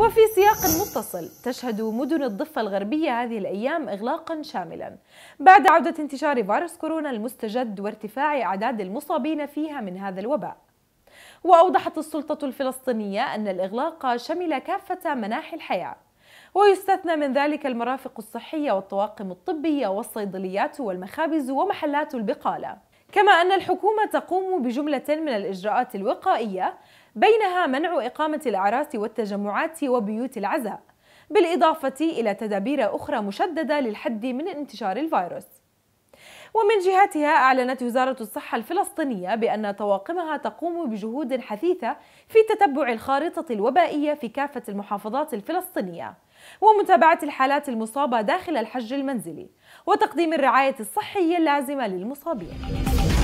وفي سياق متصل تشهد مدن الضفة الغربية هذه الأيام إغلاقا شاملا بعد عودة انتشار فيروس كورونا المستجد وارتفاع أعداد المصابين فيها من هذا الوباء وأوضحت السلطة الفلسطينية أن الإغلاق شمل كافة مناحي الحياة ويستثنى من ذلك المرافق الصحية والطواقم الطبية والصيدليات والمخابز ومحلات البقالة كما أن الحكومة تقوم بجملة من الإجراءات الوقائية بينها منع إقامة الأعراس والتجمعات وبيوت العزاء بالإضافة إلى تدابير أخرى مشددة للحد من انتشار الفيروس ومن جهتها أعلنت وزارة الصحة الفلسطينية بأن طواقمها تقوم بجهود حثيثة في تتبع الخارطة الوبائية في كافة المحافظات الفلسطينية ومتابعة الحالات المصابة داخل الحج المنزلي وتقديم الرعاية الصحية اللازمة للمصابين